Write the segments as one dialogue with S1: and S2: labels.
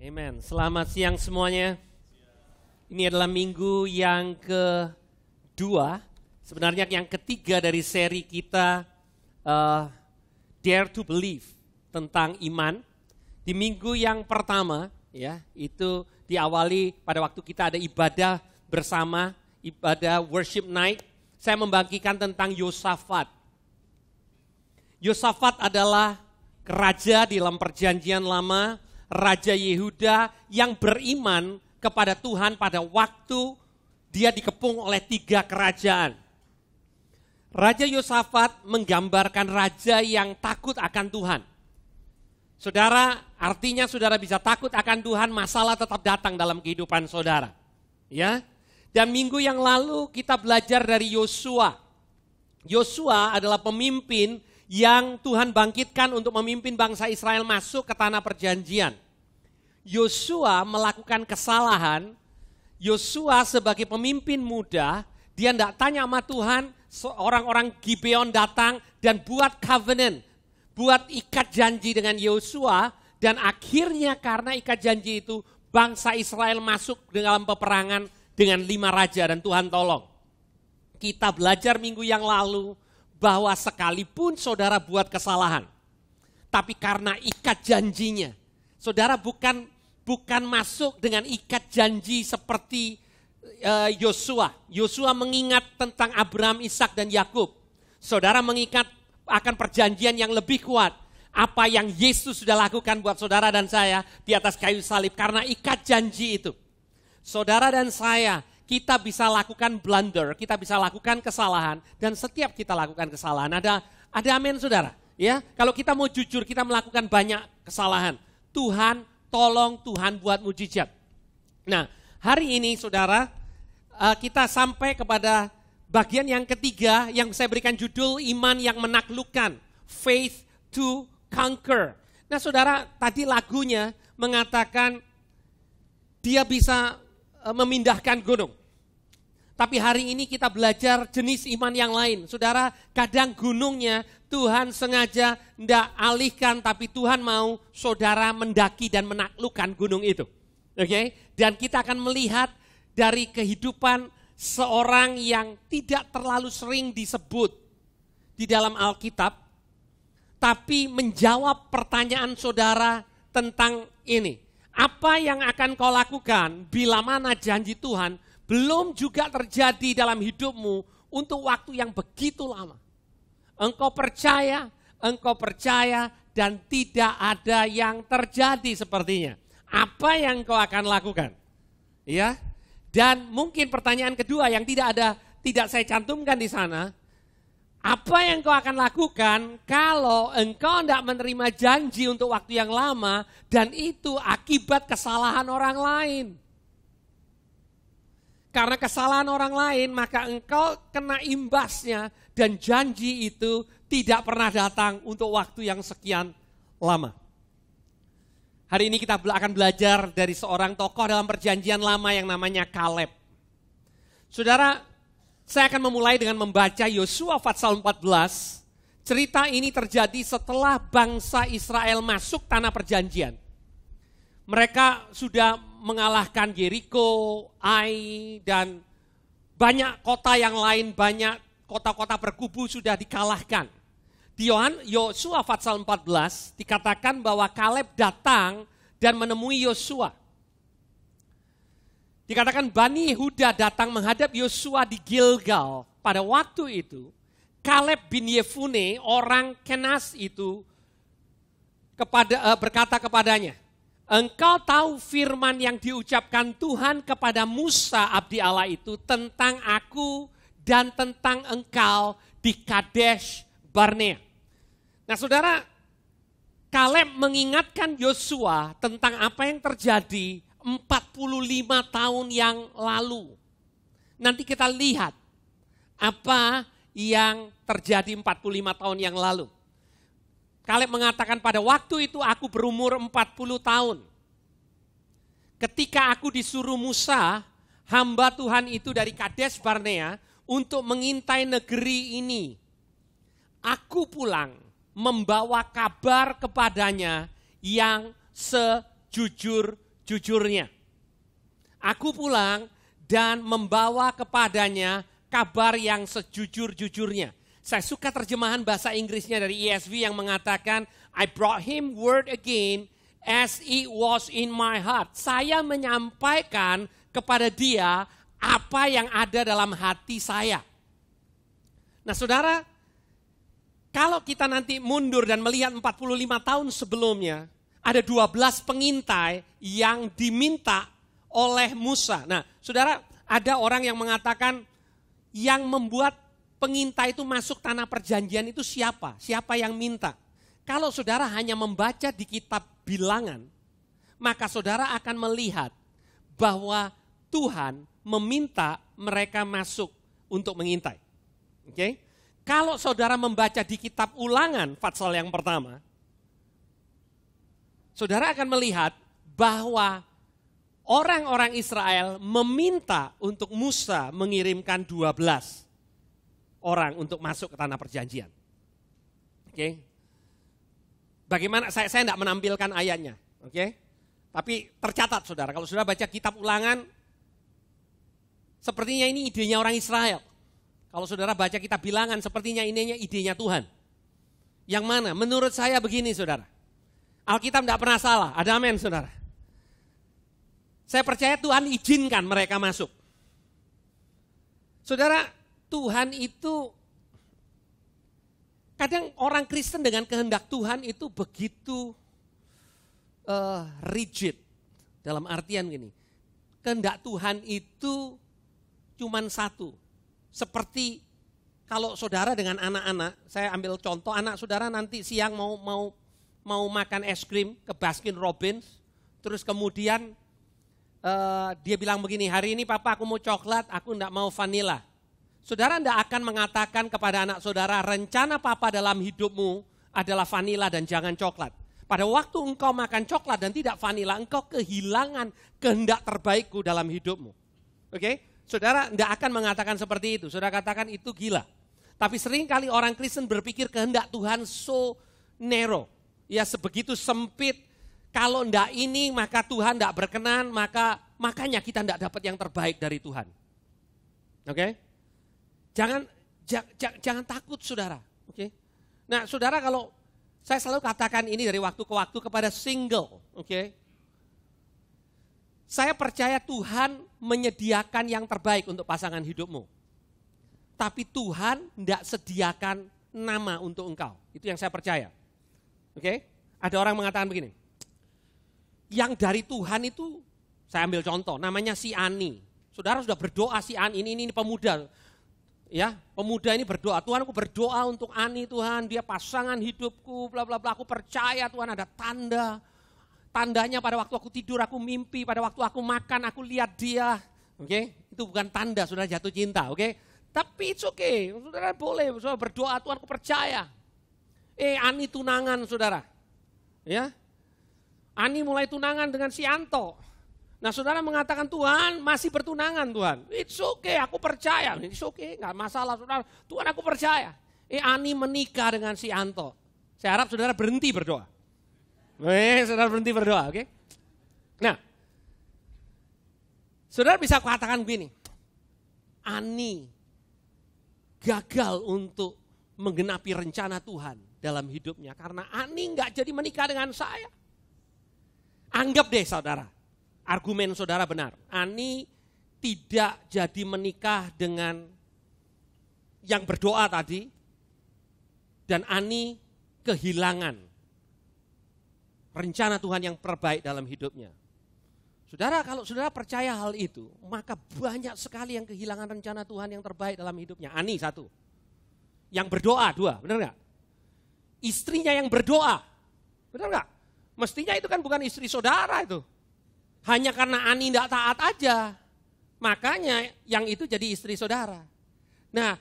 S1: Amen. Selamat siang semuanya. Ini adalah minggu yang kedua, sebenarnya yang ketiga dari seri kita uh, Dare to Believe tentang iman. Di minggu yang pertama, ya, itu diawali pada waktu kita ada ibadah bersama, ibadah worship night. Saya membagikan tentang Yosafat. Yosafat adalah raja di dalam perjanjian lama Raja Yehuda yang beriman kepada Tuhan pada waktu dia dikepung oleh tiga kerajaan. Raja Yosafat menggambarkan raja yang takut akan Tuhan. Saudara, artinya saudara bisa takut akan Tuhan, masalah tetap datang dalam kehidupan saudara. Ya. Dan minggu yang lalu kita belajar dari Yosua. Yosua adalah pemimpin yang Tuhan bangkitkan untuk memimpin bangsa Israel masuk ke tanah perjanjian. Yosua melakukan kesalahan. Yosua sebagai pemimpin muda, dia tidak tanya sama Tuhan, seorang orang Gibeon datang dan buat covenant, buat ikat janji dengan Yosua, dan akhirnya karena ikat janji itu bangsa Israel masuk dalam peperangan dengan lima raja dan Tuhan tolong. Kita belajar minggu yang lalu bahwa sekalipun saudara buat kesalahan, tapi karena ikat janjinya, saudara bukan bukan masuk dengan ikat janji seperti eh, Yosua. Uh, Yosua mengingat tentang Abraham, Ishak dan Yakub. Saudara mengikat akan perjanjian yang lebih kuat. Apa yang Yesus sudah lakukan buat saudara dan saya di atas kayu salib karena ikat janji itu. Saudara dan saya kita bisa lakukan blunder, kita bisa lakukan kesalahan, dan setiap kita lakukan kesalahan ada ada amin saudara. Ya, kalau kita mau jujur, kita melakukan banyak kesalahan. Tuhan, tolong Tuhan buat mujizat. Nah, hari ini saudara, eh, kita sampai kepada bagian yang ketiga yang saya berikan judul iman yang menaklukkan, faith to conquer. Nah, saudara, tadi lagunya mengatakan dia bisa eh, memindahkan gunung. Tapi hari ini kita belajar jenis iman yang lain. Saudara, kadang gunungnya Tuhan sengaja tidak alihkan, tapi Tuhan mau saudara mendaki dan menaklukkan gunung itu. Oke, okay? dan kita akan melihat dari kehidupan seorang yang tidak terlalu sering disebut di dalam Alkitab, tapi menjawab pertanyaan saudara tentang ini. Apa yang akan kau lakukan bila mana janji Tuhan belum juga terjadi dalam hidupmu untuk waktu yang begitu lama. Engkau percaya, engkau percaya dan tidak ada yang terjadi sepertinya. Apa yang engkau akan lakukan? Ya. Dan mungkin pertanyaan kedua yang tidak ada tidak saya cantumkan di sana, apa yang engkau akan lakukan kalau engkau tidak menerima janji untuk waktu yang lama dan itu akibat kesalahan orang lain? Karena kesalahan orang lain, maka engkau kena imbasnya dan janji itu tidak pernah datang untuk waktu yang sekian lama. Hari ini kita akan belajar dari seorang tokoh dalam perjanjian lama yang namanya Kaleb. Saudara, saya akan memulai dengan membaca Yosua pasal 14. Cerita ini terjadi setelah bangsa Israel masuk tanah perjanjian. Mereka sudah mengalahkan Jericho, Ai, dan banyak kota yang lain, banyak kota-kota berkubu sudah dikalahkan. Di Yosua pasal 14 dikatakan bahwa Kaleb datang dan menemui Yosua. Dikatakan Bani Huda datang menghadap Yosua di Gilgal. Pada waktu itu, Kaleb bin Yefune, orang Kenas itu, kepada, eh, berkata kepadanya, Engkau tahu firman yang diucapkan Tuhan kepada Musa abdi Allah itu tentang aku dan tentang engkau di Kadesh Barnea. Nah saudara, Kaleb mengingatkan Yosua tentang apa yang terjadi 45 tahun yang lalu. Nanti kita lihat apa yang terjadi 45 tahun yang lalu. Kaleb mengatakan pada waktu itu aku berumur 40 tahun. Ketika aku disuruh Musa, hamba Tuhan itu dari Kades Barnea untuk mengintai negeri ini. Aku pulang membawa kabar kepadanya yang sejujur-jujurnya. Aku pulang dan membawa kepadanya kabar yang sejujur-jujurnya. Saya suka terjemahan bahasa Inggrisnya dari ESV yang mengatakan, I brought him word again as it was in my heart. Saya menyampaikan kepada dia apa yang ada dalam hati saya. Nah saudara, kalau kita nanti mundur dan melihat 45 tahun sebelumnya, ada 12 pengintai yang diminta oleh Musa. Nah saudara, ada orang yang mengatakan yang membuat pengintai itu masuk tanah perjanjian itu siapa? Siapa yang minta? Kalau saudara hanya membaca di kitab bilangan, maka saudara akan melihat bahwa Tuhan meminta mereka masuk untuk mengintai. Oke? Okay? Kalau saudara membaca di kitab ulangan Fatsal yang pertama, saudara akan melihat bahwa orang-orang Israel meminta untuk Musa mengirimkan 12 orang untuk masuk ke tanah perjanjian. Oke. Okay? Bagaimana saya saya tidak menampilkan ayatnya, oke? Okay? Tapi tercatat Saudara, kalau Saudara baca kitab Ulangan sepertinya ini idenya orang Israel. Kalau Saudara baca kitab Bilangan sepertinya ininya idenya Tuhan. Yang mana? Menurut saya begini Saudara. Alkitab tidak pernah salah, ada amin Saudara. Saya percaya Tuhan izinkan mereka masuk. Saudara, Tuhan itu kadang orang Kristen dengan kehendak Tuhan itu begitu uh, rigid dalam artian gini kehendak Tuhan itu cuman satu seperti kalau saudara dengan anak-anak saya ambil contoh anak saudara nanti siang mau mau mau makan es krim ke Baskin Robbins terus kemudian uh, dia bilang begini hari ini papa aku mau coklat aku enggak mau vanilla Saudara tidak akan mengatakan kepada anak saudara, rencana papa dalam hidupmu adalah vanila dan jangan coklat. Pada waktu engkau makan coklat dan tidak vanila, engkau kehilangan kehendak terbaikku dalam hidupmu. Oke? Okay? Saudara tidak akan mengatakan seperti itu. Saudara katakan itu gila. Tapi seringkali orang Kristen berpikir kehendak Tuhan so narrow. Ya sebegitu sempit. Kalau ndak ini maka Tuhan tidak berkenan, maka makanya kita tidak dapat yang terbaik dari Tuhan. Oke? Okay? Jangan jangan takut saudara. Oke. Okay? Nah saudara kalau saya selalu katakan ini dari waktu ke waktu kepada single. Oke. Okay? Saya percaya Tuhan menyediakan yang terbaik untuk pasangan hidupmu. Tapi Tuhan tidak sediakan nama untuk engkau. Itu yang saya percaya. Oke? Okay? Ada orang mengatakan begini. Yang dari Tuhan itu, saya ambil contoh, namanya si Ani. Saudara sudah berdoa si Ani, ini, ini pemuda ya pemuda ini berdoa Tuhan aku berdoa untuk Ani Tuhan dia pasangan hidupku bla bla bla aku percaya Tuhan ada tanda tandanya pada waktu aku tidur aku mimpi pada waktu aku makan aku lihat dia oke okay? itu bukan tanda sudah jatuh cinta oke okay? tapi itu oke okay. saudara boleh saudara berdoa Tuhan aku percaya eh Ani tunangan saudara ya Ani mulai tunangan dengan si Anto Nah saudara mengatakan Tuhan masih bertunangan Tuhan. It's okay, aku percaya. It's okay, nggak masalah saudara. Tuhan aku percaya. Eh Ani menikah dengan si Anto. Saya harap saudara berhenti berdoa. Eh saudara berhenti berdoa, oke? Okay? Nah, saudara bisa katakan begini. Ani gagal untuk menggenapi rencana Tuhan dalam hidupnya. Karena Ani nggak jadi menikah dengan saya. Anggap deh saudara, argumen saudara benar. Ani tidak jadi menikah dengan yang berdoa tadi dan Ani kehilangan rencana Tuhan yang terbaik dalam hidupnya. Saudara, kalau saudara percaya hal itu, maka banyak sekali yang kehilangan rencana Tuhan yang terbaik dalam hidupnya. Ani satu, yang berdoa dua, benar nggak? Istrinya yang berdoa, benar nggak? Mestinya itu kan bukan istri saudara itu, hanya karena Ani tidak taat aja. Makanya yang itu jadi istri saudara. Nah,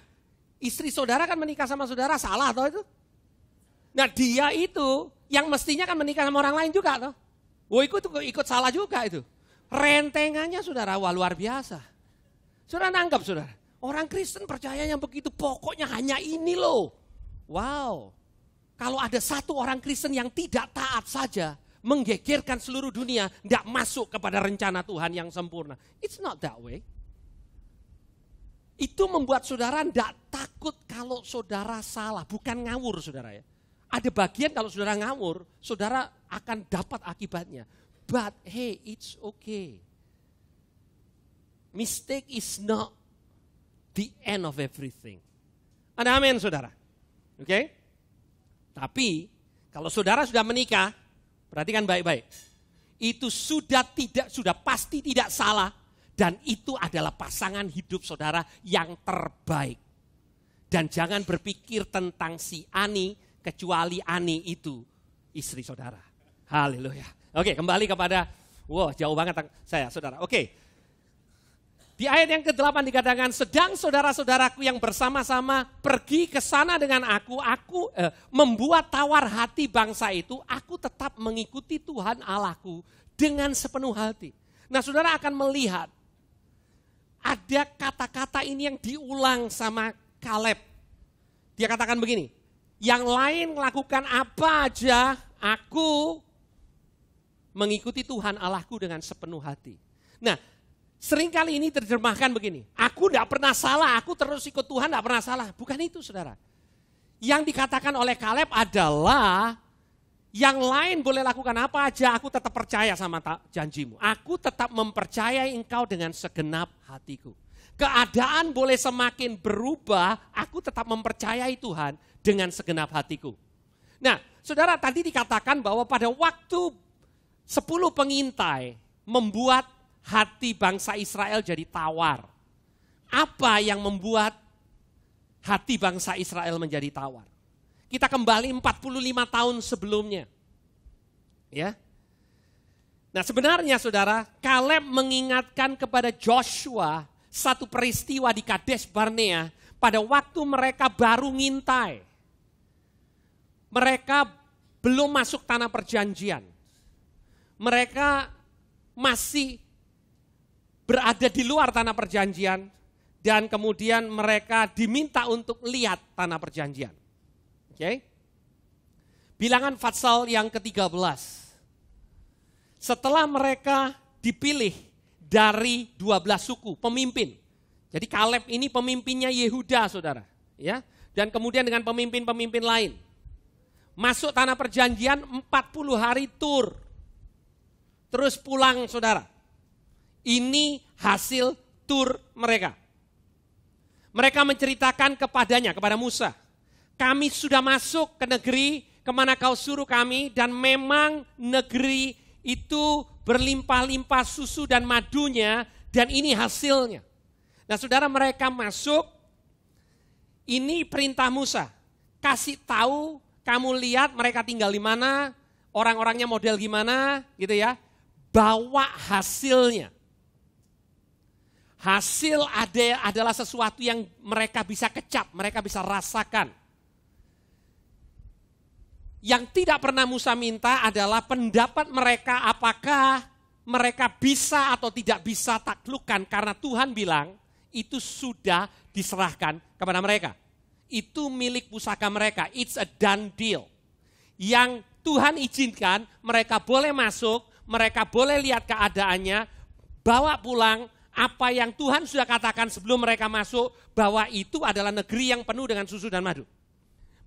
S1: istri saudara kan menikah sama saudara salah atau itu. Nah, dia itu yang mestinya kan menikah sama orang lain juga toh. Oh, ikut ikut salah juga itu. Rentengannya saudara wah luar biasa. Saudara nanggap saudara. Orang Kristen percaya yang begitu pokoknya hanya ini loh. Wow. Kalau ada satu orang Kristen yang tidak taat saja, menggegerkan seluruh dunia, tidak masuk kepada rencana Tuhan yang sempurna. It's not that way. Itu membuat saudara tidak takut kalau saudara salah, bukan ngawur saudara ya. Ada bagian kalau saudara ngawur, saudara akan dapat akibatnya. But hey, it's okay. Mistake is not the end of everything. Ada amin saudara. Oke? Okay? Tapi kalau saudara sudah menikah, Perhatikan baik-baik. Itu sudah tidak, sudah pasti tidak salah. Dan itu adalah pasangan hidup saudara yang terbaik. Dan jangan berpikir tentang si Ani, kecuali Ani itu istri saudara. Haleluya. Oke, kembali kepada, wow jauh banget saya saudara. Oke, di ayat yang ke-8 dikatakan, sedang saudara-saudaraku yang bersama-sama pergi ke sana dengan aku, aku eh, membuat tawar hati bangsa itu, aku tetap mengikuti Tuhan Allahku dengan sepenuh hati. Nah saudara akan melihat, ada kata-kata ini yang diulang sama Kaleb. Dia katakan begini, yang lain melakukan apa aja, aku mengikuti Tuhan Allahku dengan sepenuh hati. Nah, Sering kali ini terjemahkan begini, aku tidak pernah salah, aku terus ikut Tuhan tidak pernah salah. Bukan itu saudara. Yang dikatakan oleh Kaleb adalah yang lain boleh lakukan apa aja, aku tetap percaya sama janjimu. Aku tetap mempercayai engkau dengan segenap hatiku. Keadaan boleh semakin berubah, aku tetap mempercayai Tuhan dengan segenap hatiku. Nah, saudara tadi dikatakan bahwa pada waktu 10 pengintai membuat hati bangsa Israel jadi tawar. Apa yang membuat hati bangsa Israel menjadi tawar? Kita kembali 45 tahun sebelumnya. Ya. Nah, sebenarnya Saudara, Kaleb mengingatkan kepada Joshua satu peristiwa di Kadesh Barnea pada waktu mereka baru ngintai. Mereka belum masuk tanah perjanjian. Mereka masih berada di luar tanah perjanjian dan kemudian mereka diminta untuk lihat tanah perjanjian. Oke. Okay? Bilangan Fatsal yang ke-13. Setelah mereka dipilih dari 12 suku pemimpin. Jadi Kaleb ini pemimpinnya Yehuda, Saudara, ya. Dan kemudian dengan pemimpin-pemimpin lain. Masuk tanah perjanjian 40 hari tur. Terus pulang, Saudara. Ini hasil tur mereka. Mereka menceritakan kepadanya, kepada Musa. Kami sudah masuk ke negeri kemana kau suruh kami dan memang negeri itu berlimpah-limpah susu dan madunya dan ini hasilnya. Nah saudara mereka masuk, ini perintah Musa. Kasih tahu kamu lihat mereka tinggal di mana, orang-orangnya model gimana gitu ya. Bawa hasilnya. Hasil ada adalah sesuatu yang mereka bisa kecap, mereka bisa rasakan. Yang tidak pernah Musa minta adalah pendapat mereka apakah mereka bisa atau tidak bisa taklukkan karena Tuhan bilang itu sudah diserahkan kepada mereka. Itu milik pusaka mereka, it's a done deal. Yang Tuhan izinkan mereka boleh masuk, mereka boleh lihat keadaannya, bawa pulang, apa yang Tuhan sudah katakan sebelum mereka masuk bahwa itu adalah negeri yang penuh dengan susu dan madu.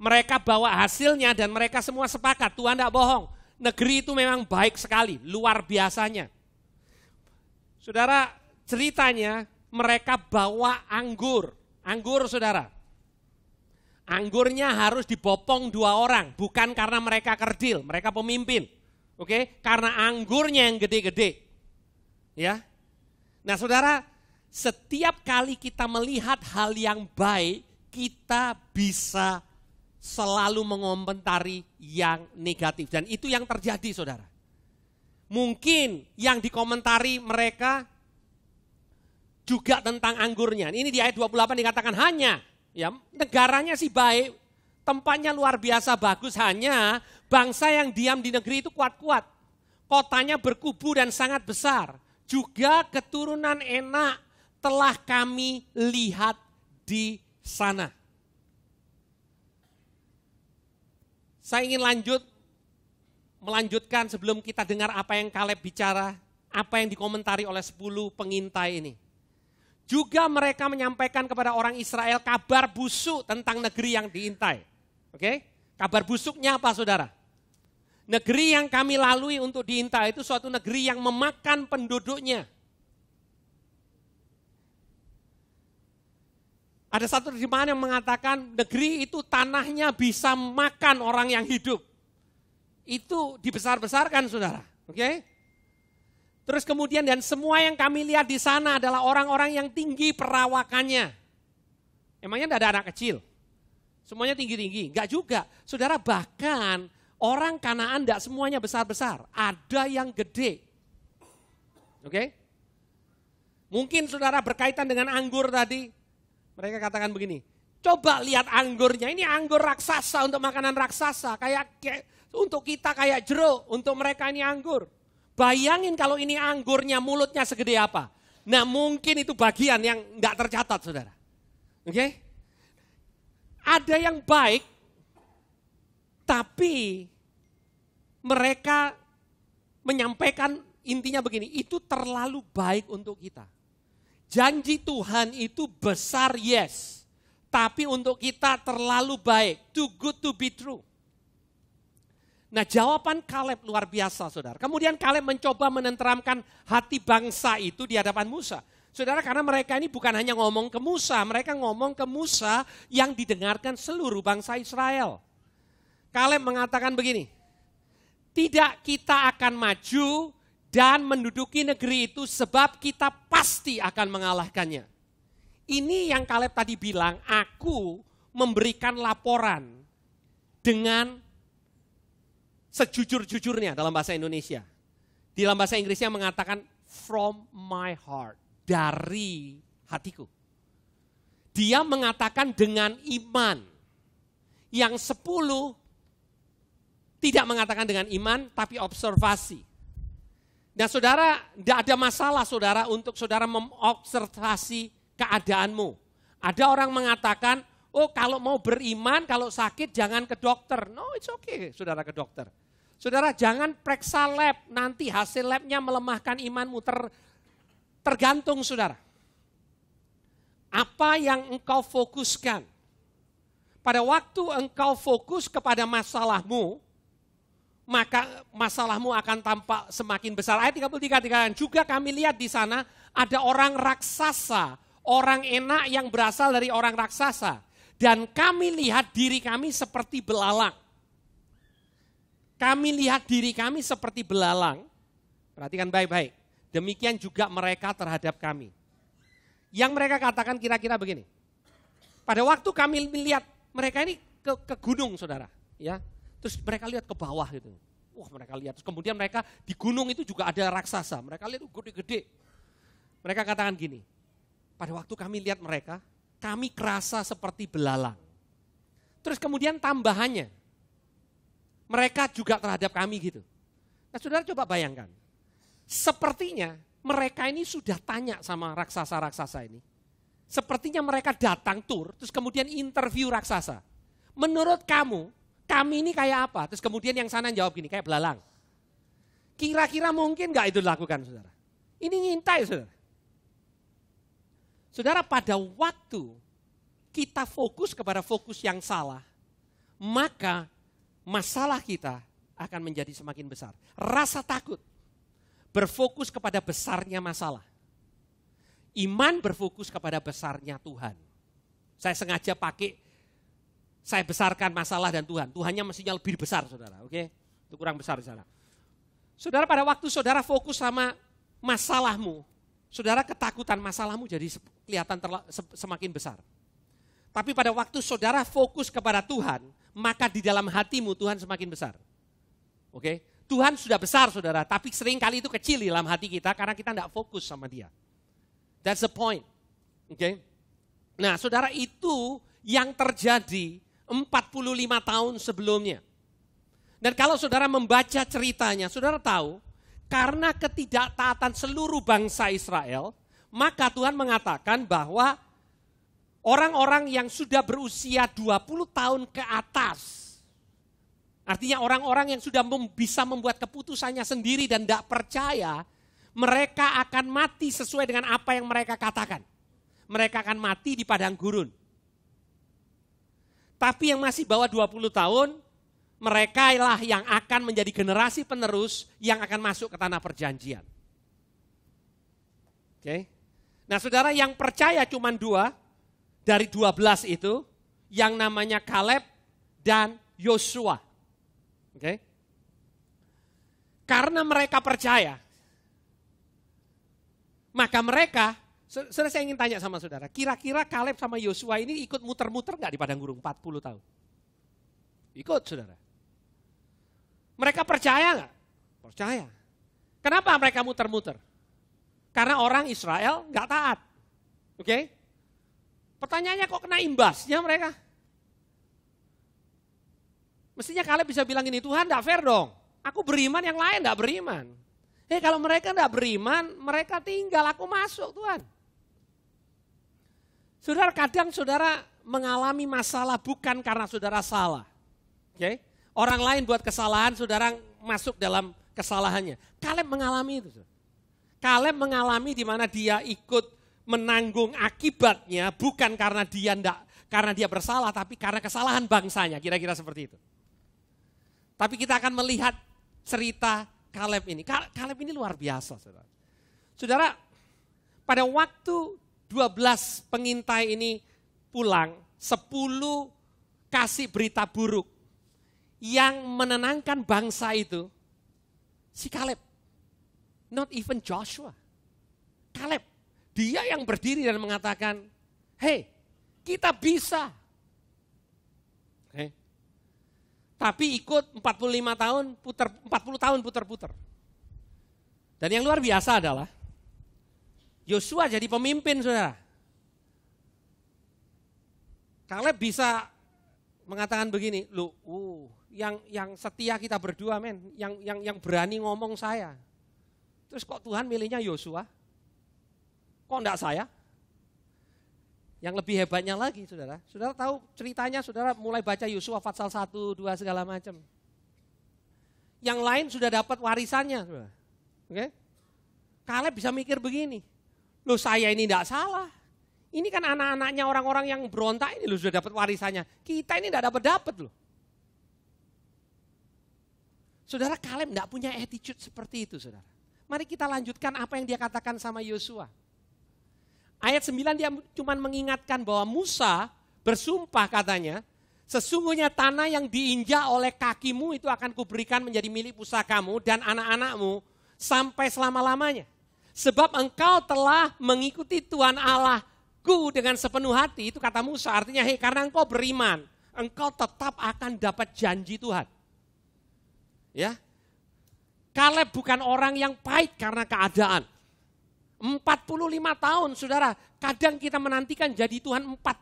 S1: Mereka bawa hasilnya dan mereka semua sepakat, Tuhan tidak bohong. Negeri itu memang baik sekali, luar biasanya. Saudara, ceritanya mereka bawa anggur. Anggur, saudara. Anggurnya harus dibopong dua orang, bukan karena mereka kerdil, mereka pemimpin. Oke, karena anggurnya yang gede-gede. Ya, Nah saudara, setiap kali kita melihat hal yang baik, kita bisa selalu mengomentari yang negatif. Dan itu yang terjadi saudara. Mungkin yang dikomentari mereka juga tentang anggurnya. Ini di ayat 28 dikatakan hanya, ya negaranya sih baik, tempatnya luar biasa bagus, hanya bangsa yang diam di negeri itu kuat-kuat. Kotanya berkubu dan sangat besar juga keturunan enak telah kami lihat di sana. Saya ingin lanjut melanjutkan sebelum kita dengar apa yang Kaleb bicara, apa yang dikomentari oleh 10 pengintai ini. Juga mereka menyampaikan kepada orang Israel kabar busuk tentang negeri yang diintai. Oke? Kabar busuknya apa Saudara? Negeri yang kami lalui untuk diintai itu suatu negeri yang memakan penduduknya. Ada satu terjemahan yang mengatakan negeri itu tanahnya bisa makan orang yang hidup. Itu dibesar-besarkan saudara. Oke? Okay? Terus kemudian dan semua yang kami lihat di sana adalah orang-orang yang tinggi perawakannya. Emangnya tidak ada anak kecil? Semuanya tinggi-tinggi? Enggak juga. Saudara bahkan Orang Kanaan tidak semuanya besar-besar, ada yang gede. Oke? Okay? Mungkin saudara berkaitan dengan anggur tadi. Mereka katakan begini, coba lihat anggurnya, ini anggur raksasa untuk makanan raksasa. Kayak, kayak untuk kita kayak jeruk, untuk mereka ini anggur. Bayangin kalau ini anggurnya mulutnya segede apa. Nah mungkin itu bagian yang nggak tercatat saudara. Oke? Okay? Ada yang baik tapi mereka menyampaikan intinya begini, itu terlalu baik untuk kita. Janji Tuhan itu besar, yes. Tapi untuk kita terlalu baik, too good to be true. Nah jawaban Kaleb luar biasa saudara. Kemudian Kaleb mencoba menenteramkan hati bangsa itu di hadapan Musa. Saudara karena mereka ini bukan hanya ngomong ke Musa, mereka ngomong ke Musa yang didengarkan seluruh bangsa Israel. Kaleb mengatakan begini, tidak kita akan maju dan menduduki negeri itu sebab kita pasti akan mengalahkannya. Ini yang Kaleb tadi bilang, aku memberikan laporan dengan sejujur-jujurnya dalam bahasa Indonesia. Di dalam bahasa Inggrisnya mengatakan from my heart, dari hatiku. Dia mengatakan dengan iman. Yang sepuluh tidak mengatakan dengan iman, tapi observasi. Nah saudara, tidak ada masalah saudara untuk saudara mengobservasi keadaanmu. Ada orang mengatakan, oh kalau mau beriman, kalau sakit jangan ke dokter. No, it's okay saudara ke dokter. Saudara jangan periksa lab, nanti hasil labnya melemahkan imanmu, ter, tergantung saudara. Apa yang engkau fokuskan? Pada waktu engkau fokus kepada masalahmu, maka masalahmu akan tampak semakin besar. Ayat 33 dikatakan, juga kami lihat di sana ada orang raksasa, orang enak yang berasal dari orang raksasa. Dan kami lihat diri kami seperti belalang. Kami lihat diri kami seperti belalang. Perhatikan baik-baik. Demikian juga mereka terhadap kami. Yang mereka katakan kira-kira begini. Pada waktu kami melihat mereka ini ke, ke gunung, saudara. Ya, Terus mereka lihat ke bawah gitu. Wah mereka lihat. Terus kemudian mereka di gunung itu juga ada raksasa. Mereka lihat oh, gede-gede. Mereka katakan gini, pada waktu kami lihat mereka, kami kerasa seperti belalang. Terus kemudian tambahannya, mereka juga terhadap kami gitu. Nah saudara coba bayangkan, sepertinya mereka ini sudah tanya sama raksasa-raksasa ini. Sepertinya mereka datang tur, terus kemudian interview raksasa. Menurut kamu, kami ini kayak apa? Terus kemudian yang sana jawab gini, kayak belalang. Kira-kira mungkin nggak itu dilakukan, saudara? Ini ngintai, saudara. Saudara, pada waktu kita fokus kepada fokus yang salah, maka masalah kita akan menjadi semakin besar. Rasa takut berfokus kepada besarnya masalah. Iman berfokus kepada besarnya Tuhan. Saya sengaja pakai saya besarkan masalah dan Tuhan. Tuhannya mestinya lebih besar, saudara. Oke, itu kurang besar di sana. Saudara, pada waktu saudara fokus sama masalahmu, saudara ketakutan masalahmu jadi kelihatan terla, semakin besar. Tapi pada waktu saudara fokus kepada Tuhan, maka di dalam hatimu Tuhan semakin besar. Oke, Tuhan sudah besar saudara, tapi sering kali itu kecil di dalam hati kita karena kita tidak fokus sama dia. That's the point. Oke. Nah, saudara itu yang terjadi 45 tahun sebelumnya. Dan kalau saudara membaca ceritanya, saudara tahu karena ketidaktaatan seluruh bangsa Israel, maka Tuhan mengatakan bahwa orang-orang yang sudah berusia 20 tahun ke atas Artinya orang-orang yang sudah bisa membuat keputusannya sendiri dan tidak percaya, mereka akan mati sesuai dengan apa yang mereka katakan. Mereka akan mati di padang gurun. Tapi yang masih bawa 20 tahun, mereka lah yang akan menjadi generasi penerus yang akan masuk ke tanah perjanjian. Oke. Nah saudara yang percaya cuma dua, dari 12 itu, yang namanya Kaleb dan Yosua. Oke. Karena mereka percaya, maka mereka Saudara saya ingin tanya sama saudara, kira-kira Kaleb sama Yosua ini ikut muter-muter nggak di padang gurun 40 tahun? Ikut saudara. Mereka percaya nggak? Percaya. Kenapa mereka muter-muter? Karena orang Israel nggak taat. Oke? Okay? Pertanyaannya kok kena imbasnya mereka? Mestinya Kaleb bisa bilang ini, Tuhan gak fair dong. Aku beriman, yang lain gak beriman. Eh kalau mereka gak beriman, mereka tinggal, aku masuk Tuhan. Saudara kadang saudara mengalami masalah bukan karena saudara salah. Oke. Okay? Orang lain buat kesalahan, saudara masuk dalam kesalahannya. Kaleb mengalami itu. Saudara. Kaleb mengalami di mana dia ikut menanggung akibatnya bukan karena dia ndak karena dia bersalah tapi karena kesalahan bangsanya, kira-kira seperti itu. Tapi kita akan melihat cerita Kaleb ini. Kaleb ini luar biasa, Saudara. Saudara, pada waktu 12 pengintai ini pulang, 10 kasih berita buruk. Yang menenangkan bangsa itu si Caleb, Not even Joshua. Caleb, Dia yang berdiri dan mengatakan, hey, kita bisa." Hey. Tapi ikut 45 tahun puter 40 tahun puter-puter. Dan yang luar biasa adalah Yosua jadi pemimpin, saudara. Kaleb bisa mengatakan begini, lu, uh, yang yang setia kita berdua, men, yang yang yang berani ngomong saya. Terus kok Tuhan milihnya Yosua? Kok enggak saya? Yang lebih hebatnya lagi, saudara. Saudara tahu ceritanya, saudara mulai baca Yosua pasal 1, 2, segala macam. Yang lain sudah dapat warisannya, Oke? Okay? Kaleb bisa mikir begini. Loh saya ini tidak salah. Ini kan anak-anaknya orang-orang yang berontak ini loh sudah dapat warisannya. Kita ini tidak dapat-dapat loh. Saudara Kalem tidak punya attitude seperti itu saudara. Mari kita lanjutkan apa yang dia katakan sama Yosua. Ayat 9 dia cuma mengingatkan bahwa Musa bersumpah katanya, sesungguhnya tanah yang diinjak oleh kakimu itu akan kuberikan menjadi milik pusakamu dan anak-anakmu sampai selama-lamanya. Sebab engkau telah mengikuti Tuhan Allahku dengan sepenuh hati. Itu kata Musa, artinya hei karena engkau beriman, engkau tetap akan dapat janji Tuhan. Ya, Kaleb bukan orang yang pahit karena keadaan. 45 tahun saudara, kadang kita menantikan jadi Tuhan 45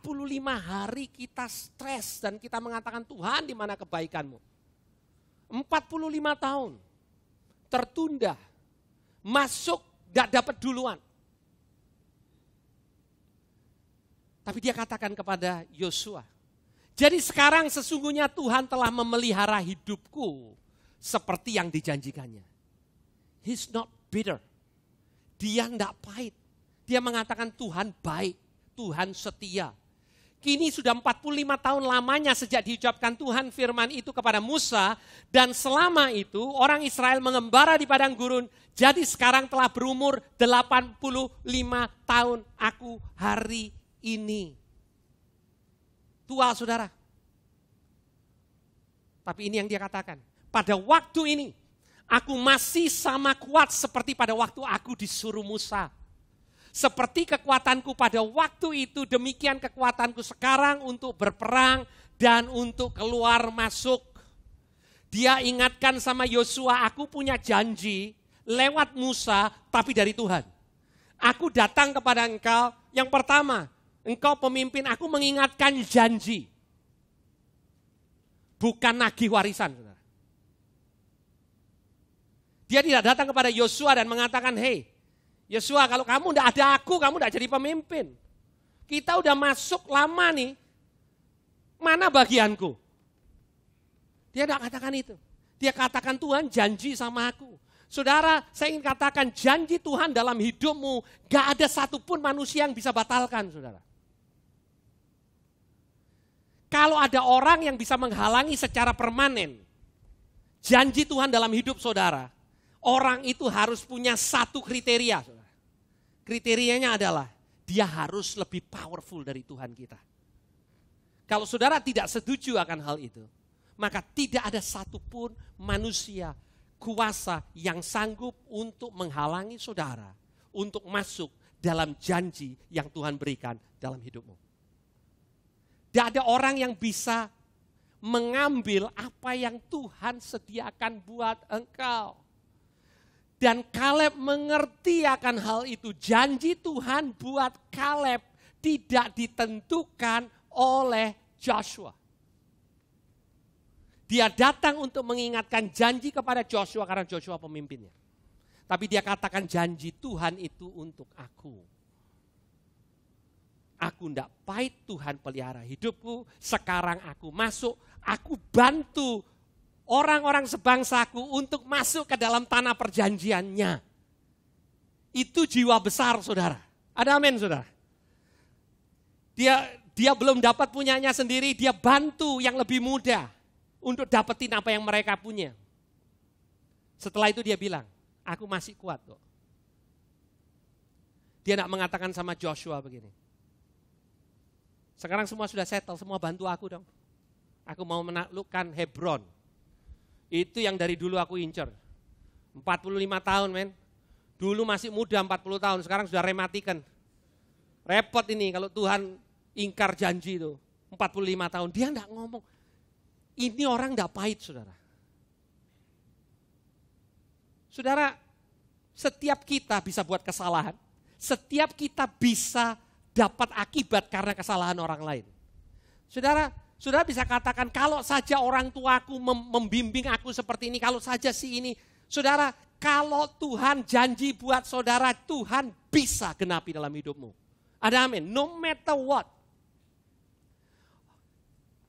S1: hari kita stres dan kita mengatakan Tuhan di mana kebaikanmu. 45 tahun tertunda masuk tidak dapat duluan. Tapi dia katakan kepada Yosua, jadi sekarang sesungguhnya Tuhan telah memelihara hidupku seperti yang dijanjikannya. He's not bitter. Dia tidak pahit. Dia mengatakan Tuhan baik, Tuhan setia, Kini sudah 45 tahun lamanya sejak diucapkan Tuhan firman itu kepada Musa. Dan selama itu orang Israel mengembara di padang gurun. Jadi sekarang telah berumur 85 tahun aku hari ini. Tua saudara. Tapi ini yang dia katakan. Pada waktu ini aku masih sama kuat seperti pada waktu aku disuruh Musa. Seperti kekuatanku pada waktu itu, demikian kekuatanku sekarang untuk berperang dan untuk keluar masuk. Dia ingatkan sama Yosua, aku punya janji lewat Musa, tapi dari Tuhan. Aku datang kepada engkau, yang pertama, engkau pemimpin, aku mengingatkan janji. Bukan nagih warisan. Dia tidak datang kepada Yosua dan mengatakan, hei, Yesua, kalau kamu tidak ada aku, kamu tidak jadi pemimpin. Kita udah masuk lama nih, mana bagianku? Dia tidak katakan itu. Dia katakan Tuhan janji sama aku. Saudara, saya ingin katakan janji Tuhan dalam hidupmu, gak ada satupun manusia yang bisa batalkan, saudara. Kalau ada orang yang bisa menghalangi secara permanen, janji Tuhan dalam hidup saudara, orang itu harus punya satu kriteria. Saudara kriterianya adalah dia harus lebih powerful dari Tuhan kita. Kalau saudara tidak setuju akan hal itu, maka tidak ada satupun manusia kuasa yang sanggup untuk menghalangi saudara untuk masuk dalam janji yang Tuhan berikan dalam hidupmu. Tidak ada orang yang bisa mengambil apa yang Tuhan sediakan buat engkau. Dan Kaleb mengerti akan hal itu. Janji Tuhan buat Kaleb tidak ditentukan oleh Joshua. Dia datang untuk mengingatkan janji kepada Joshua karena Joshua pemimpinnya. Tapi dia katakan janji Tuhan itu untuk aku. Aku tidak pahit Tuhan pelihara hidupku, sekarang aku masuk, aku bantu orang-orang sebangsaku untuk masuk ke dalam tanah perjanjiannya. Itu jiwa besar saudara. Ada amin saudara. Dia dia belum dapat punyanya sendiri, dia bantu yang lebih muda untuk dapetin apa yang mereka punya. Setelah itu dia bilang, aku masih kuat kok. Dia tidak mengatakan sama Joshua begini. Sekarang semua sudah settle, semua bantu aku dong. Aku mau menaklukkan Hebron. Itu yang dari dulu aku incer. 45 tahun men. Dulu masih muda 40 tahun, sekarang sudah rematikan. Repot ini kalau Tuhan ingkar janji itu. 45 tahun, dia enggak ngomong. Ini orang enggak pahit saudara. Saudara, setiap kita bisa buat kesalahan. Setiap kita bisa dapat akibat karena kesalahan orang lain. Saudara, Saudara bisa katakan kalau saja orang tuaku membimbing aku seperti ini, kalau saja si ini. Saudara, kalau Tuhan janji buat saudara, Tuhan bisa genapi dalam hidupmu. Ada amin. No matter what.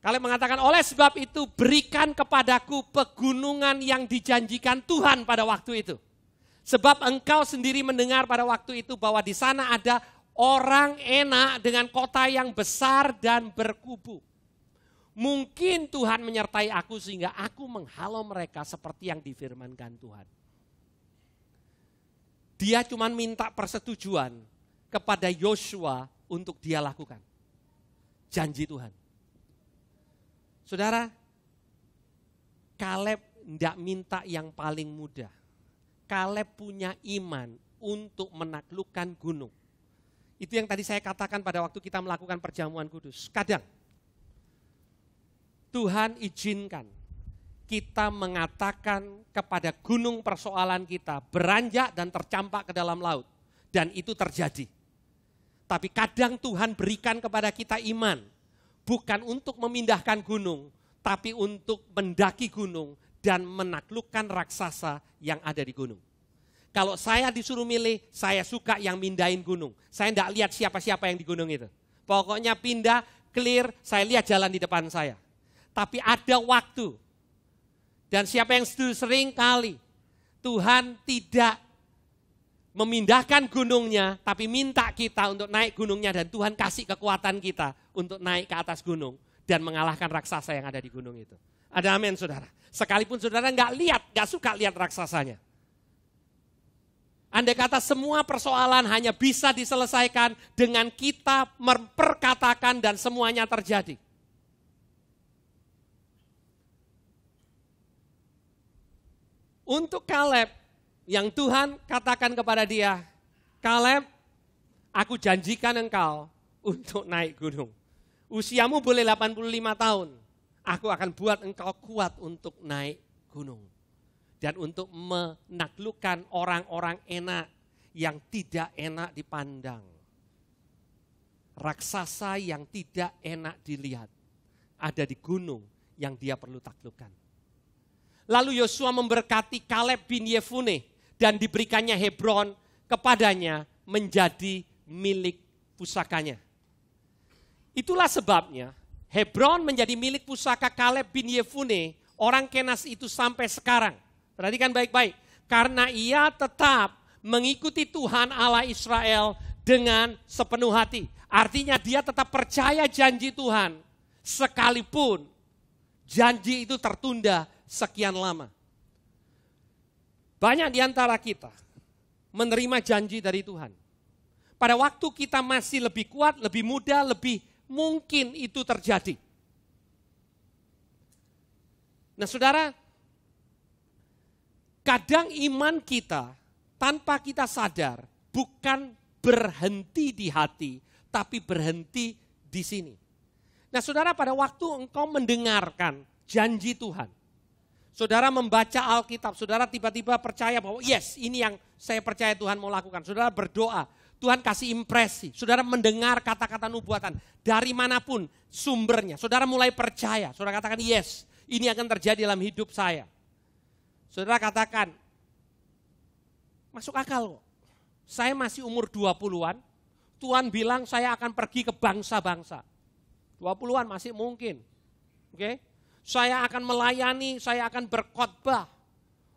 S1: Kalian mengatakan, oleh sebab itu berikan kepadaku pegunungan yang dijanjikan Tuhan pada waktu itu. Sebab engkau sendiri mendengar pada waktu itu bahwa di sana ada orang enak dengan kota yang besar dan berkubu. Mungkin Tuhan menyertai aku sehingga aku menghalau mereka seperti yang difirmankan Tuhan. Dia cuma minta persetujuan kepada Yosua untuk dia lakukan. Janji Tuhan. Saudara, Kaleb tidak minta yang paling mudah. Kaleb punya iman untuk menaklukkan gunung. Itu yang tadi saya katakan pada waktu kita melakukan perjamuan kudus. Kadang Tuhan izinkan kita mengatakan kepada gunung persoalan kita beranjak dan tercampak ke dalam laut. Dan itu terjadi. Tapi kadang Tuhan berikan kepada kita iman. Bukan untuk memindahkan gunung, tapi untuk mendaki gunung dan menaklukkan raksasa yang ada di gunung. Kalau saya disuruh milih, saya suka yang mindahin gunung. Saya tidak lihat siapa-siapa yang di gunung itu. Pokoknya pindah, clear, saya lihat jalan di depan saya tapi ada waktu. Dan siapa yang sering kali Tuhan tidak memindahkan gunungnya, tapi minta kita untuk naik gunungnya dan Tuhan kasih kekuatan kita untuk naik ke atas gunung dan mengalahkan raksasa yang ada di gunung itu. Ada amin saudara. Sekalipun saudara nggak lihat, nggak suka lihat raksasanya. Andai kata semua persoalan hanya bisa diselesaikan dengan kita memperkatakan dan semuanya terjadi. untuk Kaleb yang Tuhan katakan kepada dia, Kaleb, aku janjikan engkau untuk naik gunung. Usiamu boleh 85 tahun. Aku akan buat engkau kuat untuk naik gunung. Dan untuk menaklukkan orang-orang enak yang tidak enak dipandang. Raksasa yang tidak enak dilihat. Ada di gunung yang dia perlu taklukkan. Lalu Yosua memberkati Kaleb bin Yefune dan diberikannya Hebron kepadanya menjadi milik pusakanya. Itulah sebabnya Hebron menjadi milik pusaka Kaleb bin Yefune, orang Kenas itu sampai sekarang. Perhatikan baik-baik. Karena ia tetap mengikuti Tuhan Allah Israel dengan sepenuh hati. Artinya dia tetap percaya janji Tuhan. Sekalipun janji itu tertunda sekian lama. Banyak di antara kita menerima janji dari Tuhan. Pada waktu kita masih lebih kuat, lebih muda, lebih mungkin itu terjadi. Nah saudara, kadang iman kita tanpa kita sadar bukan berhenti di hati, tapi berhenti di sini. Nah saudara pada waktu engkau mendengarkan janji Tuhan, Saudara membaca Alkitab, saudara tiba-tiba percaya bahwa yes, ini yang saya percaya Tuhan mau lakukan. Saudara berdoa, Tuhan kasih impresi. Saudara mendengar kata-kata nubuatan dari manapun sumbernya. Saudara mulai percaya, saudara katakan yes, ini akan terjadi dalam hidup saya. Saudara katakan, masuk akal kok. Saya masih umur 20-an, Tuhan bilang saya akan pergi ke bangsa-bangsa. 20-an masih mungkin. Oke? Okay? saya akan melayani, saya akan berkhotbah.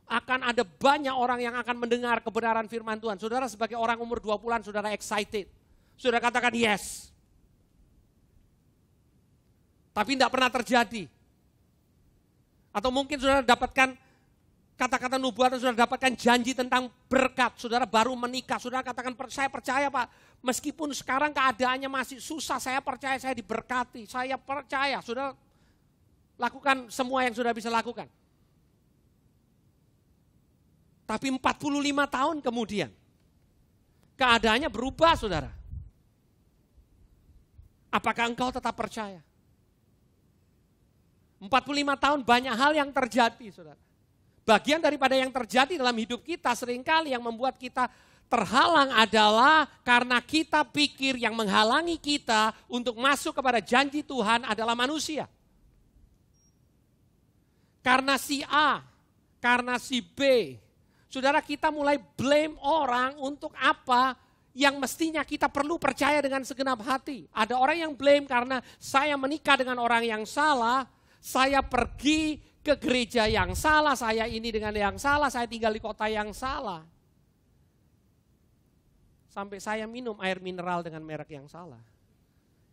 S1: Akan ada banyak orang yang akan mendengar kebenaran firman Tuhan. Saudara sebagai orang umur 20-an, saudara excited. Saudara katakan yes. Tapi tidak pernah terjadi. Atau mungkin saudara dapatkan kata-kata nubuatan, saudara dapatkan janji tentang berkat. Saudara baru menikah, saudara katakan saya percaya Pak. Meskipun sekarang keadaannya masih susah, saya percaya saya diberkati. Saya percaya, saudara Lakukan semua yang sudah bisa lakukan. Tapi 45 tahun kemudian, keadaannya berubah saudara. Apakah engkau tetap percaya? 45 tahun banyak hal yang terjadi saudara. Bagian daripada yang terjadi dalam hidup kita seringkali yang membuat kita terhalang adalah karena kita pikir yang menghalangi kita untuk masuk kepada janji Tuhan adalah manusia karena si A, karena si B. Saudara kita mulai blame orang untuk apa yang mestinya kita perlu percaya dengan segenap hati. Ada orang yang blame karena saya menikah dengan orang yang salah, saya pergi ke gereja yang salah, saya ini dengan yang salah, saya tinggal di kota yang salah. Sampai saya minum air mineral dengan merek yang salah.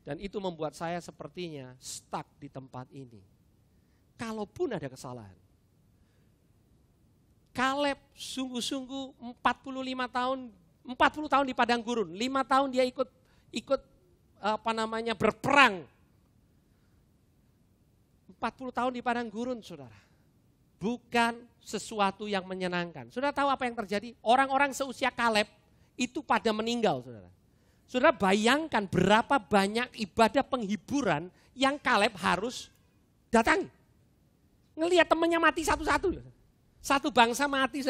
S1: Dan itu membuat saya sepertinya stuck di tempat ini kalaupun ada kesalahan. Kaleb sungguh-sungguh 45 tahun 40 tahun di padang gurun, 5 tahun dia ikut ikut apa namanya berperang. 40 tahun di padang gurun, Saudara. Bukan sesuatu yang menyenangkan. Saudara tahu apa yang terjadi? Orang-orang seusia Kaleb itu pada meninggal, Saudara. Saudara bayangkan berapa banyak ibadah penghiburan yang Kaleb harus datang. Ngelihat temennya mati satu-satu. Satu bangsa mati.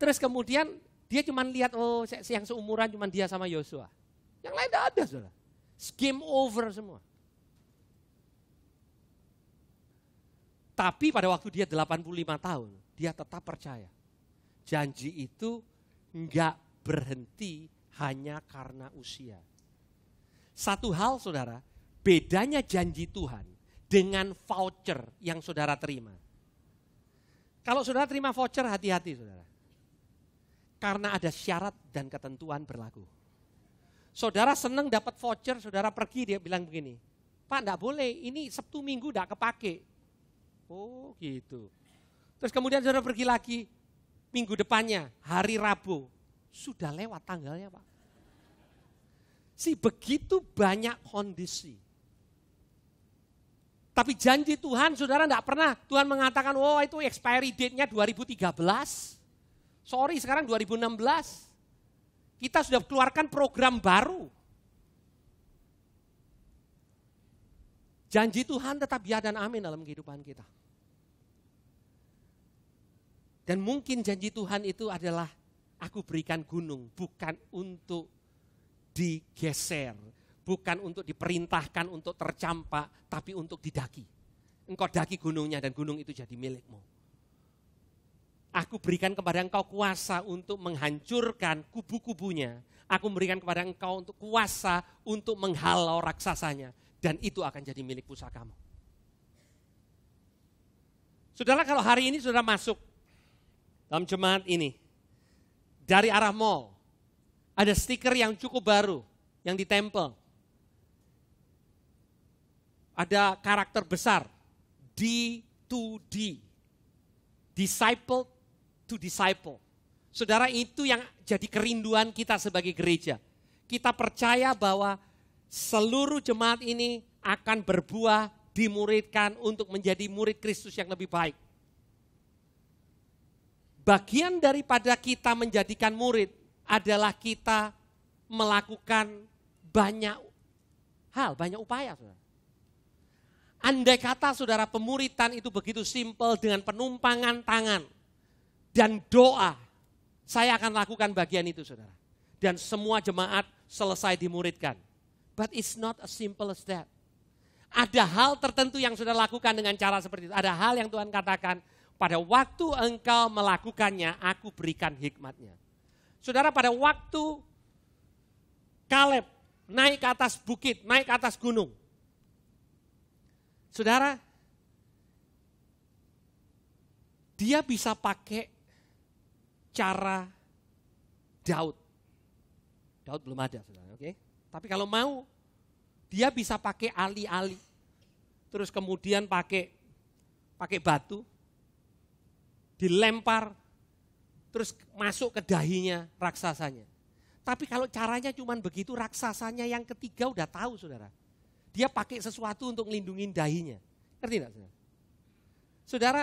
S1: Terus kemudian dia cuma lihat, oh yang seumuran cuma dia sama Yosua. Yang lain tidak ada, saudara. Game over semua. Tapi pada waktu dia 85 tahun, dia tetap percaya. Janji itu enggak berhenti hanya karena usia. Satu hal saudara, bedanya janji Tuhan dengan voucher yang saudara terima. Kalau saudara terima voucher, hati-hati saudara. Karena ada syarat dan ketentuan berlaku. Saudara senang dapat voucher, saudara pergi, dia bilang begini, Pak enggak boleh, ini Sabtu Minggu enggak kepake. Oh gitu. Terus kemudian saudara pergi lagi, minggu depannya, hari Rabu. Sudah lewat tanggalnya Pak. Si begitu banyak kondisi tapi janji Tuhan, saudara tidak pernah Tuhan mengatakan, oh itu expiry date-nya 2013. Sorry, sekarang 2016. Kita sudah keluarkan program baru. Janji Tuhan tetap ya dan amin dalam kehidupan kita. Dan mungkin janji Tuhan itu adalah aku berikan gunung, bukan untuk digeser, bukan untuk diperintahkan untuk tercampak, tapi untuk didaki. Engkau daki gunungnya dan gunung itu jadi milikmu. Aku berikan kepada engkau kuasa untuk menghancurkan kubu-kubunya. Aku memberikan kepada engkau untuk kuasa untuk menghalau raksasanya. Dan itu akan jadi milik pusakamu. Saudara kalau hari ini sudah masuk dalam jemaat ini. Dari arah mall. Ada stiker yang cukup baru yang ditempel ada karakter besar D to D. Disciple to disciple. Saudara itu yang jadi kerinduan kita sebagai gereja. Kita percaya bahwa seluruh jemaat ini akan berbuah dimuridkan untuk menjadi murid Kristus yang lebih baik. Bagian daripada kita menjadikan murid adalah kita melakukan banyak hal, banyak upaya. Saudara. Andai kata saudara pemuritan itu begitu simpel dengan penumpangan tangan dan doa, saya akan lakukan bagian itu saudara. Dan semua jemaat selesai dimuridkan. But it's not as simple as that. Ada hal tertentu yang sudah lakukan dengan cara seperti itu. Ada hal yang Tuhan katakan, pada waktu engkau melakukannya, aku berikan hikmatnya. Saudara, pada waktu Kaleb naik ke atas bukit, naik ke atas gunung, Saudara, dia bisa pakai cara Daud. Daud belum ada, saudara. Oke, okay? tapi kalau mau, dia bisa pakai ali-ali, terus kemudian pakai pakai batu, dilempar, terus masuk ke dahinya raksasanya. Tapi kalau caranya cuma begitu, raksasanya yang ketiga udah tahu, saudara. Dia pakai sesuatu untuk melindungi dahinya. Ngerti tidak? Saudara? saudara,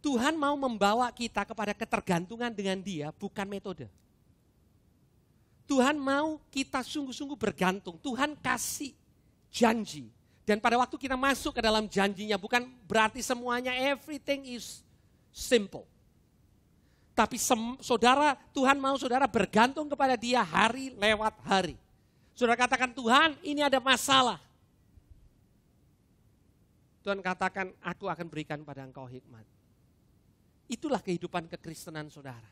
S1: Tuhan mau membawa kita kepada ketergantungan dengan dia, bukan metode. Tuhan mau kita sungguh-sungguh bergantung. Tuhan kasih janji. Dan pada waktu kita masuk ke dalam janjinya, bukan berarti semuanya everything is simple. Tapi sem, saudara, Tuhan mau saudara bergantung kepada dia hari lewat hari. Saudara katakan Tuhan ini ada masalah. Tuhan katakan aku akan berikan pada engkau hikmat. Itulah kehidupan kekristenan saudara.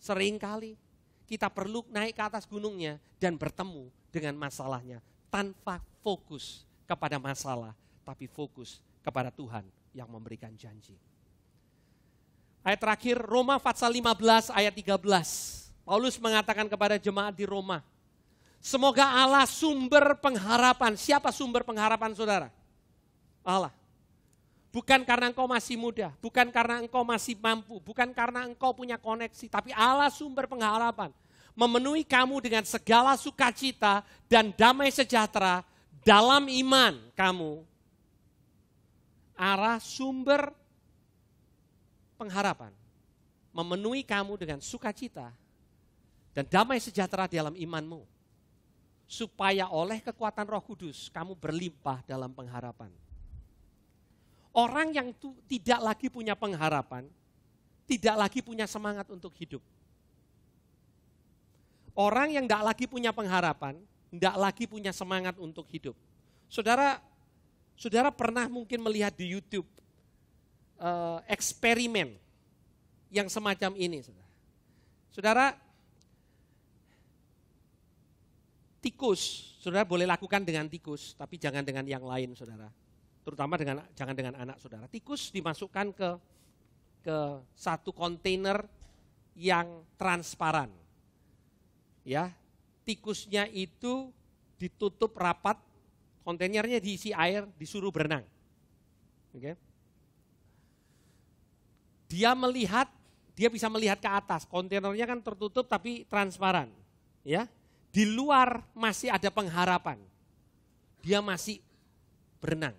S1: Seringkali kita perlu naik ke atas gunungnya dan bertemu dengan masalahnya tanpa fokus kepada masalah, tapi fokus kepada Tuhan yang memberikan janji. Ayat terakhir Roma pasal 15 ayat 13. Paulus mengatakan kepada jemaat di Roma, Semoga Allah sumber pengharapan. Siapa sumber pengharapan saudara? Allah. Bukan karena engkau masih muda, bukan karena engkau masih mampu, bukan karena engkau punya koneksi, tapi Allah sumber pengharapan. Memenuhi kamu dengan segala sukacita dan damai sejahtera dalam iman kamu. Arah sumber pengharapan. Memenuhi kamu dengan sukacita dan damai sejahtera dalam imanmu supaya oleh kekuatan Roh Kudus kamu berlimpah dalam pengharapan. Orang yang tu, tidak lagi punya pengharapan, tidak lagi punya semangat untuk hidup. Orang yang tidak lagi punya pengharapan, tidak lagi punya semangat untuk hidup. Saudara, saudara pernah mungkin melihat di YouTube eh, eksperimen yang semacam ini, saudara. Saudara, tikus, saudara boleh lakukan dengan tikus, tapi jangan dengan yang lain, saudara. Terutama dengan jangan dengan anak saudara. Tikus dimasukkan ke ke satu kontainer yang transparan. Ya, tikusnya itu ditutup rapat, kontainernya diisi air, disuruh berenang. Oke. Dia melihat, dia bisa melihat ke atas. Kontainernya kan tertutup tapi transparan, ya di luar masih ada pengharapan. Dia masih berenang.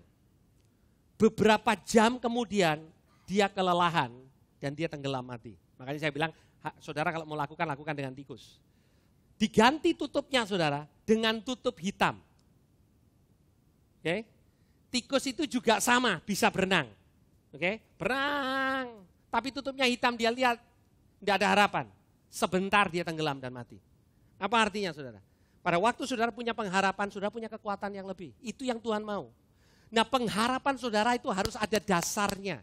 S1: Beberapa jam kemudian dia kelelahan dan dia tenggelam mati. Makanya saya bilang, saudara kalau mau lakukan, lakukan dengan tikus. Diganti tutupnya saudara dengan tutup hitam. Oke, okay? tikus itu juga sama bisa berenang. Oke, okay? berenang, tapi tutupnya hitam dia lihat, tidak ada harapan. Sebentar dia tenggelam dan mati. Apa artinya saudara? Pada waktu saudara punya pengharapan, saudara punya kekuatan yang lebih. Itu yang Tuhan mau. Nah pengharapan saudara itu harus ada dasarnya.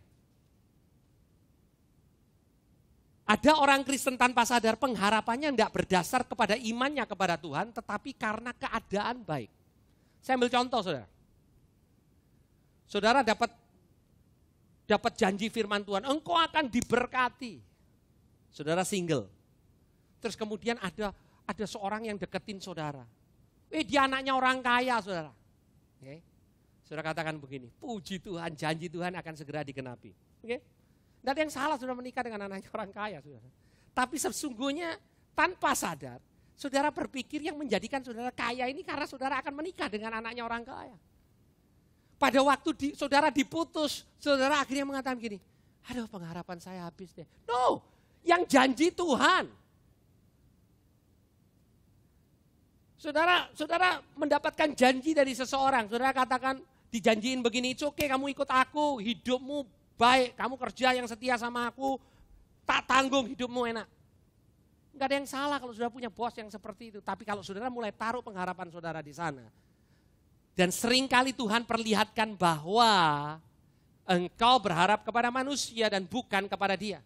S1: Ada orang Kristen tanpa sadar pengharapannya tidak berdasar kepada imannya kepada Tuhan, tetapi karena keadaan baik. Saya ambil contoh saudara. Saudara dapat dapat janji firman Tuhan, engkau akan diberkati. Saudara single. Terus kemudian ada ada seorang yang deketin saudara. Eh dia anaknya orang kaya saudara. Okay. Saudara katakan begini, puji Tuhan, janji Tuhan akan segera dikenapi. Oke? Okay? Dan yang salah sudah menikah dengan anaknya orang kaya. Saudara. Tapi sesungguhnya tanpa sadar, saudara berpikir yang menjadikan saudara kaya ini karena saudara akan menikah dengan anaknya orang kaya. Pada waktu di, saudara diputus, saudara akhirnya mengatakan gini, aduh pengharapan saya habis deh. No, yang janji Tuhan. Saudara, saudara mendapatkan janji dari seseorang. Saudara katakan dijanjiin begini, itu oke okay, kamu ikut aku, hidupmu baik, kamu kerja yang setia sama aku, tak tanggung hidupmu enak. Enggak ada yang salah kalau sudah punya bos yang seperti itu. Tapi kalau saudara mulai taruh pengharapan saudara di sana. Dan seringkali Tuhan perlihatkan bahwa engkau berharap kepada manusia dan bukan kepada dia.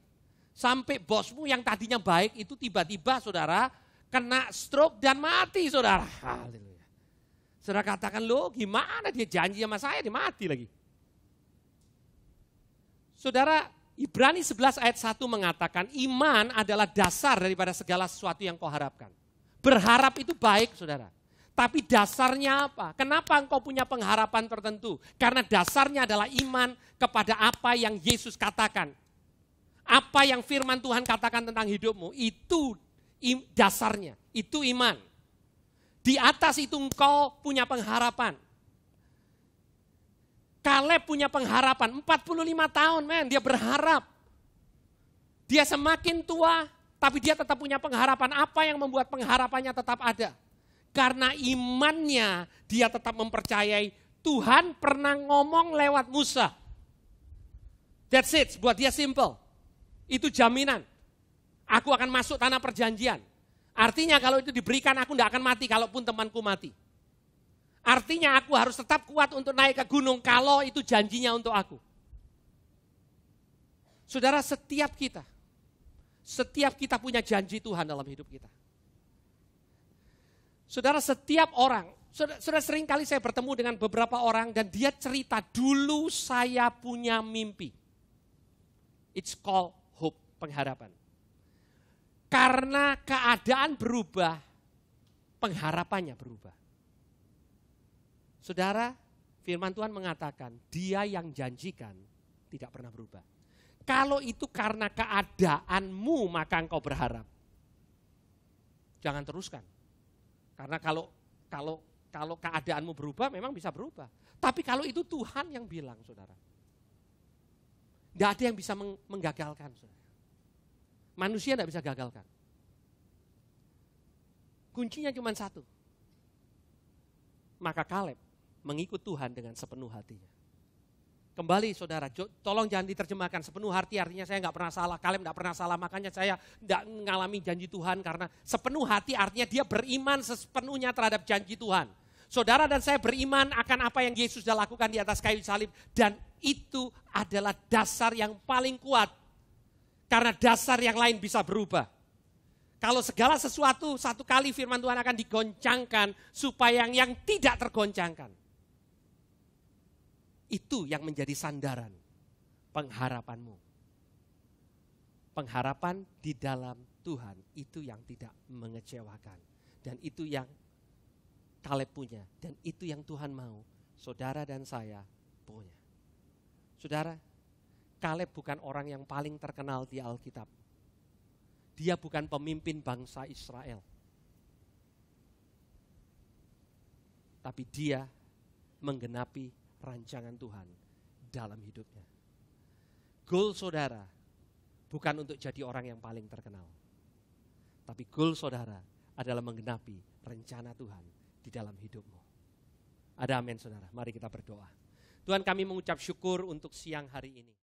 S1: Sampai bosmu yang tadinya baik itu tiba-tiba saudara kena stroke dan mati saudara. Haleluya. Saudara katakan, lo gimana dia janji sama saya, dia mati lagi. Saudara, Ibrani 11 ayat 1 mengatakan, iman adalah dasar daripada segala sesuatu yang kau harapkan. Berharap itu baik, saudara. Tapi dasarnya apa? Kenapa engkau punya pengharapan tertentu? Karena dasarnya adalah iman kepada apa yang Yesus katakan. Apa yang firman Tuhan katakan tentang hidupmu, itu dasarnya. Itu iman. Di atas itu engkau punya pengharapan. Kaleb punya pengharapan. 45 tahun men, dia berharap. Dia semakin tua, tapi dia tetap punya pengharapan. Apa yang membuat pengharapannya tetap ada? Karena imannya dia tetap mempercayai Tuhan pernah ngomong lewat Musa. That's it, buat dia simple. Itu jaminan. Aku akan masuk tanah perjanjian. Artinya kalau itu diberikan aku tidak akan mati kalaupun temanku mati. Artinya aku harus tetap kuat untuk naik ke gunung kalau itu janjinya untuk aku. Saudara setiap kita, setiap kita punya janji Tuhan dalam hidup kita. Saudara setiap orang, Sudah sering kali saya bertemu dengan beberapa orang dan dia cerita dulu saya punya mimpi. It's called hope, pengharapan. Karena keadaan berubah, pengharapannya berubah. Saudara, firman Tuhan mengatakan, dia yang janjikan tidak pernah berubah. Kalau itu karena keadaanmu maka engkau berharap. Jangan teruskan. Karena kalau kalau kalau keadaanmu berubah memang bisa berubah. Tapi kalau itu Tuhan yang bilang, saudara. Tidak ada yang bisa menggagalkan, saudara. Manusia tidak bisa gagalkan. Kuncinya cuma satu. Maka Kaleb mengikut Tuhan dengan sepenuh hatinya. Kembali saudara, tolong jangan diterjemahkan sepenuh hati artinya saya nggak pernah salah, Kaleb nggak pernah salah, makanya saya nggak mengalami janji Tuhan karena sepenuh hati artinya dia beriman sepenuhnya terhadap janji Tuhan. Saudara dan saya beriman akan apa yang Yesus sudah lakukan di atas kayu salib dan itu adalah dasar yang paling kuat karena dasar yang lain bisa berubah. Kalau segala sesuatu satu kali firman Tuhan akan digoncangkan supaya yang, yang tidak tergoncangkan. Itu yang menjadi sandaran pengharapanmu. Pengharapan di dalam Tuhan itu yang tidak mengecewakan. Dan itu yang Kaleb punya. Dan itu yang Tuhan mau. Saudara dan saya punya. Saudara, Kaleb bukan orang yang paling terkenal di Alkitab. Dia bukan pemimpin bangsa Israel. Tapi dia menggenapi rancangan Tuhan dalam hidupnya. Goal saudara bukan untuk jadi orang yang paling terkenal. Tapi goal saudara adalah menggenapi rencana Tuhan di dalam hidupmu. Ada amin saudara, mari kita berdoa. Tuhan kami mengucap syukur untuk siang hari ini.